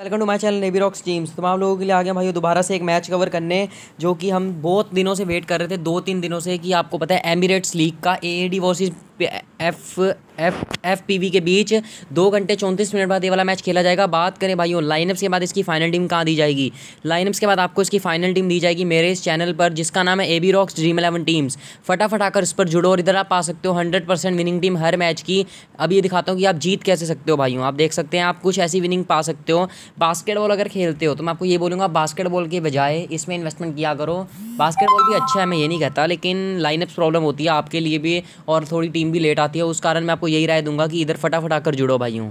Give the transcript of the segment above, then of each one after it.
welcome to my channel नेबी rocks teams तो आप लोगों के लिए आ गया भाई दोबारा से एक मैच कवर करने जो कि हम बहुत दिनों से वेट कर रहे थे दो तीन दिनों से कि आपको पता है एमिरेट्स लीग का A A D versus F F F P V के बीच दो घंटे चौंतीस मिनट बाद ये वाला मैच खेला जाएगा बात करें भाइयों लाइनअप्स के बाद इसकी फाइनल टीम कहाँ दी जाएगी लाइनअप्स के बाद आपको इसकी फाइनल टीम दी जाएगी मेरे इस चैनल पर जिसका नाम है A B rocks dream eleven teams फटाफट आकर इस पर जुड़ो और इधर आप पा सकते हो हंड्रेड परसेंट विनिंग टीम हर मैच की अब ये दिखाता हूँ कि आप जीत कैसे सकते हो भाइयों आप देख सकते हैं आप कुछ ऐसी विनिंग पा सकते हो बास्केटबॉल अगर खेलते हो तो मैं आपको ये बोलूँगा बास्केटबॉल के बजाय इसमें इन्वेस्टमेंट किया करो बास्केटबॉल भी अच्छा है मैं ये नहीं कहता लेकिन लाइनअप्स प्रॉब्लम होती है आपके लिए भी और थोड़ी टीम भी लेट आती है उस कारण मैं आपको यही राय दूंगा कि इधर फटाफट आकर जुड़ो भाइयों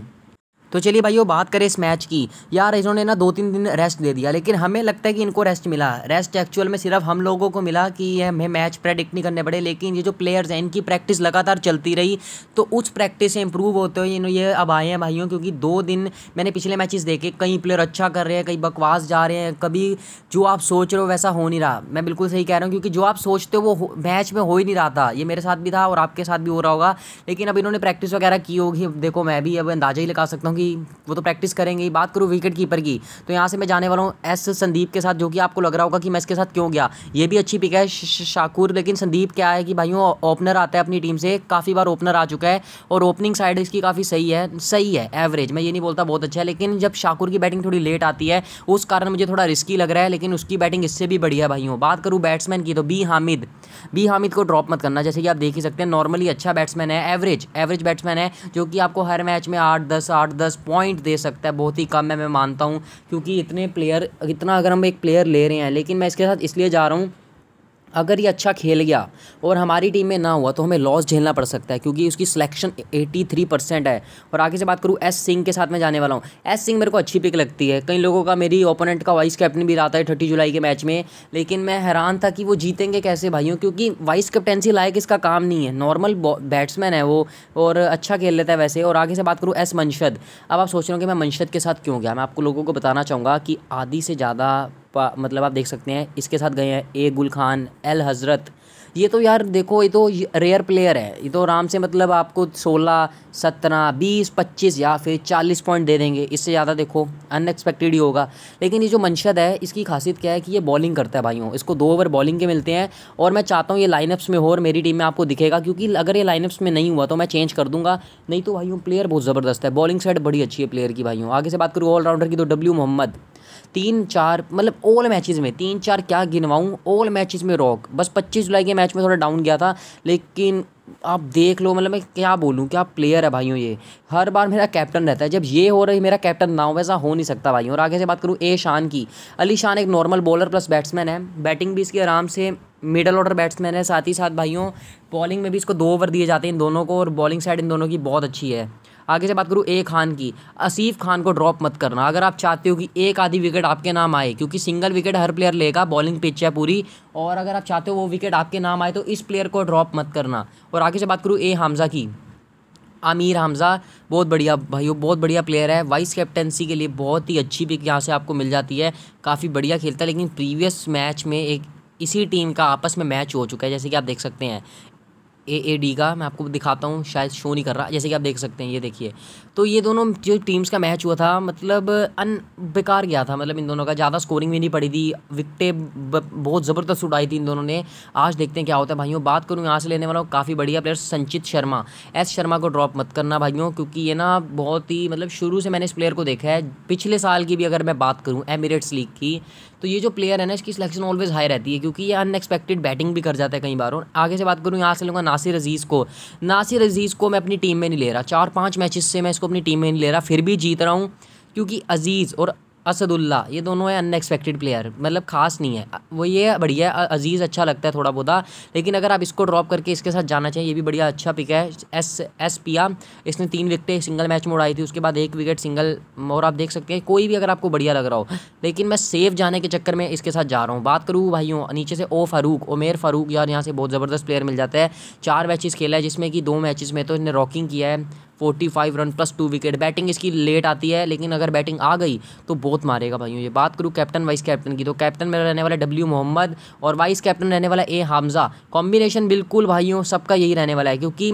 तो चलिए भाई वो बात करें इस मैच की यार इन्होंने ना दो तीन दिन रेस्ट दे दिया लेकिन हमें लगता है कि इनको रेस्ट मिला रेस्ट एक्चुअल में सिर्फ हम लोगों को मिला कि हमें मैच प्रेडिक्ट नहीं करने पड़े लेकिन ये जो प्लेयर्स हैं इनकी प्रैक्टिस लगातार चलती रही तो उस प्रैक्टिस से इंप्रूव होते हुए ये अब आए हैं भाइयों क्योंकि दो दिन मैंने पिछले मैचेस देखे कई प्लेयर अच्छा कर रहे हैं कई बकवास जा रहे हैं कभी जो आप सोच रहे हो वैसा हो नहीं रहा मैं बिल्कुल सही कह रहा हूँ क्योंकि जो आप सोचते हो वो मैच में हो ही नहीं रहा था ये मेरे साथ भी था और आपके साथ भी हो रहा होगा लेकिन अब इन्होंने प्रैक्टिस वगैरह की होगी देखो मैं भी अब अंदाजा ही लगा सकता हूँ क्योंकि वो तो प्रैक्टिस करेंगे बात करूँ विकेट कीपर की तो यहाँ से मैं जाने वाला हूँ एस संदीप के साथ जो कि आपको लग रहा होगा कि मैं इसके साथ क्यों गया ये भी अच्छी पिक है शाकुर लेकिन संदीप क्या है कि भाइयों ओपनर आता है अपनी टीम से काफ़ी बार ओपनर आ चुका है और ओपनिंग साइड इसकी काफ़ी सही है सही है एवरेज मैं ये नहीं बोलता बहुत अच्छा है लेकिन जब शाकुर की बैटिंग थोड़ी लेट आती है उस कारण मुझे थोड़ा रिस्की लग रहा है लेकिन उसकी बैटिंग इससे भी बढ़िया भाइयों बात करूँ बैट्समैन की तो बी हामिद बी हामिद को ड्रॉप मत करना जैसे कि आप देख ही सकते हैं नॉर्मली अच्छा बैट्समैन है एवरेज एवरेज बैट्समैन है जो कि आपको हर मैच में आठ दस आठ दस दस पॉइंट दे सकता है बहुत ही कम है मैं मानता हूँ क्योंकि इतने प्लेयर इतना अगर हम एक प्लेयर ले रहे हैं लेकिन मैं इसके साथ इसलिए जा रहा हूँ अगर ये अच्छा खेल गया और हमारी टीम में ना हुआ तो हमें लॉस झेलना पड़ सकता है क्योंकि उसकी सिलेक्शन 83 परसेंट है और आगे से बात करूँ एस सिंह के साथ मैं जाने वाला हूँ एस सिंह मेरे को अच्छी पिक लगती है कई लोगों का मेरी ओपोनेंट का वाइस कैप्टन भी रहा था थर्टी जुलाई के मैच में लेकिन मैं हैरान था कि वो जीतेंगे कैसे भाइयों क्योंकि वाइस कैप्टनसी लायक इसका काम नहीं है नॉर्मल बैट्समैन है वो और अच्छा खेल लेता है वैसे और आगे से बात करूँ एस मनशद अब आप सोच रहे हो कि मैं मनशद के साथ क्यों गया मैं आपको लोगों को बताना चाहूँगा कि आधी से ज़्यादा मतलब आप देख सकते हैं इसके साथ गए हैं ए गुल खान एल हज़रत ये तो यार देखो ये तो रेयर प्लेयर है ये तो आराम से मतलब आपको 16, 17, 20, 25 या फिर 40 पॉइंट दे देंगे इससे ज़्यादा देखो अनएक्सपेक्टेड ही होगा लेकिन ये जो मंशद है इसकी खासियत क्या है कि ये बॉलिंग करता है भाइयों इसको दो ओवर बॉलिंग के मिलते हैं और मैं चाहता हूँ ये लाइनअप्स में हो और मेरी टीम में आपको दिखेगा क्योंकि अगर ये लाइनअप्स में नहीं हुआ तो मैं चेंज कर दूँगा नहीं तो भाइयों प्लेयर बहुत ज़बरदस्त है बॉलिंग साइड बड़ी अच्छी है प्लेयर की भाइयों आगे से बात करूँ ऑलराउंडर की तो डब्ल्यू मोहम्मद तीन चार मतलब ऑल मैचेस में तीन चार क्या गिनवाऊँ ऑल मैचेस में रॉक बस पच्चीस जुलाई के मैच में थोड़ा डाउन गया था लेकिन आप देख लो मतलब मैं क्या बोलूँ क्या प्लेयर है भाइयों ये हर बार मेरा कैप्टन रहता है जब ये हो रही मेरा कैप्टन ना हो वैसा हो नहीं सकता भाइयों और आगे से बात करूँ ए शान की अली शान एक नॉर्मल बॉलर प्लस बैट्समैन है बैटिंग भी इसकी आराम से मिडल ऑर्डर बैट्समैन है साथ ही साथ भाइयों बॉलिंग में भी इसको दो ओवर दिए जाते हैं इन दोनों को और बॉलिंग साइड इन दोनों की बहुत अच्छी है आगे से बात करूँ ए खान की असीफ खान को ड्रॉप मत करना अगर आप चाहते हो कि एक आधी विकेट आपके नाम आए क्योंकि सिंगल विकेट हर प्लेयर लेगा बॉलिंग पिच है पूरी और अगर आप चाहते हो वो विकेट आपके नाम आए तो इस प्लेयर को ड्रॉप मत करना और आगे से बात करूँ ए हमज़ा की आमिर हमज़ा बहुत बढ़िया भाई बहुत बढ़िया प्लेयर है वाइस कैप्टनसी के लिए बहुत ही अच्छी पिक यहाँ से आपको मिल जाती है काफ़ी बढ़िया खेलता है लेकिन प्रीवियस मैच में एक इसी टीम का आपस में मैच हो चुका है जैसे कि आप देख सकते हैं ए ए डी का मैं आपको दिखाता हूँ शायद शो नहीं कर रहा जैसे कि आप देख सकते हैं ये देखिए तो ये दोनों जो टीम्स का मैच हुआ था मतलब अन बेकार गया था मतलब इन दोनों का ज़्यादा स्कोरिंग भी नहीं पड़ी थी विकटें बहुत ज़बरदस्त उड़ाई थी इन दोनों ने आज देखते हैं क्या होता है भाइयों बात करूँ यहाँ से लेने वाला काफ़ी बढ़िया प्लेयर संचित शर्मा एस शर्मा को ड्रॉप मत करना भाइयों क्योंकि ये ना बहुत ही मतलब शुरू से मैंने इस प्लेयर को देखा है पिछले साल की भी अगर मैं बात करूँ एमिरेट्स लीग की तो ये जो प्लेयर है ना इसकी सिलेक्शन ऑलवेज हाई रहती है क्योंकि ये अनएक्सपेक्टेड बैटिंग भी कर जाता है कई बार और आगे से बात करूँ यहाँ से लूँगा नासिर अजीज़ को नासिर अजीज़ को मैं अपनी टीम में नहीं ले रहा चार पाँच मैचेस से मैं इसको अपनी टीम में नहीं ले रहा फिर भी जीत रहा हूँ क्योंकि अजीज़ और असदुल्ला ये दोनों है अनएक्सपेक्टेड प्लेयर मतलब खास नहीं है वो ये बढ़िया अजीज़ अच्छा लगता है थोड़ा बहुत लेकिन अगर आप इसको ड्रॉप करके इसके साथ जाना चाहिए ये भी बढ़िया अच्छा पिक है एस एस पिया इसने तीन विकटें सिंगल मैच में उड़ाई थी उसके बाद एक विकेट सिंगल और आप देख सकते हैं कोई भी अगर आपको बढ़िया लग रहा हो लेकिन मैं सेफ जाने के चक्कर में इसके साथ जा रहा हूँ बात करूँ भाइयों नीचे से ओ फारूक उमेर फारूक यार यहाँ से बहुत ज़बरदस्त प्लेयर मिल जाता है चार मैचेस खेला है जिसमें कि दो मैचेस में तो इन्हें रॉकिंग किया है 45 run plus two wicket batting इसकी लेट आती है लेकिन अगर बैटिंग आ गई तो बहुत मारेगा भाइयों ये बात करूँ कैप्टन वाइस कैप्टन की तो कैप्टन में रहने वाला डब्ल्यू मोहम्मद और वाइस कैप्टन रहने वाला ए हामज़ा कॉम्बिनेशन बिल्कुल भाइयों सबका यही रहने वाला है क्योंकि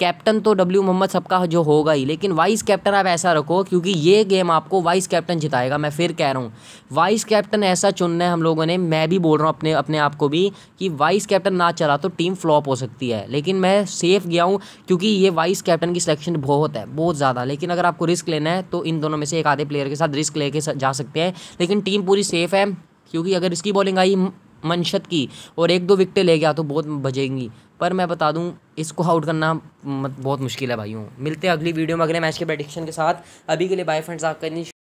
कैप्टन तो डब्ल्यू मोहम्मद सबका जो होगा ही लेकिन वाइस कैप्टन आप ऐसा रखो क्योंकि ये गेम आपको वाइस कैप्टन जिताएगा मैं फिर कह रहा हूँ वाइस कैप्टन ऐसा चुनना है हम लोगों ने मैं भी बोल रहा हूँ अपने अपने आप को भी कि वाइस कैप्टन ना चला तो टीम फ्लॉप हो सकती है लेकिन मैं सेफ गया हूँ क्योंकि ये वाइस कैप्टन की सिलेक्शन बहुत है बहुत ज़्यादा लेकिन अगर आपको रिस्क लेना है तो इन दोनों में से एक आधे प्लेयर के साथ रिस्क लेके जा सकते हैं लेकिन टीम पूरी सेफ है क्योंकि अगर इसकी बॉलिंग आई मनशत की और एक दो विकटें ले गया तो बहुत बजेंगी पर मैं बता दूं इसको आउट करना बहुत मुश्किल है भाइयों मिलते हैं अगली वीडियो में अगले मैच के प्रडिक्शन के साथ अभी के लिए बाय फ्रेंड्स आपका